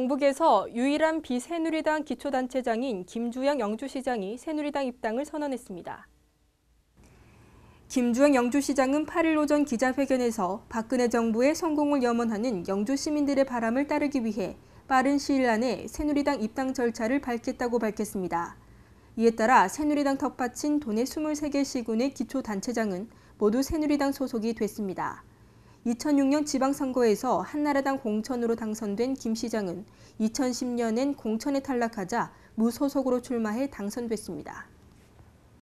경북에서 유일한 비새누리당 기초단체장인 김주영 영주시장이 새누리당 입당을 선언했습니다. 김주영 영주시장은 8일 오전 기자회견에서 박근혜 정부의 성공을 염원하는 영주 시민들의 바람을 따르기 위해 빠른 시일 안에 새누리당 입당 절차를 밝겠다고 밝혔습니다. 이에 따라 새누리당 텃밭인 도내 23개 시군의 기초단체장은 모두 새누리당 소속이 됐습니다. 2006년 지방선거에서 한나라당 공천으로 당선된 김 시장은 2010년엔 공천에 탈락하자 무소속으로 출마해 당선됐습니다.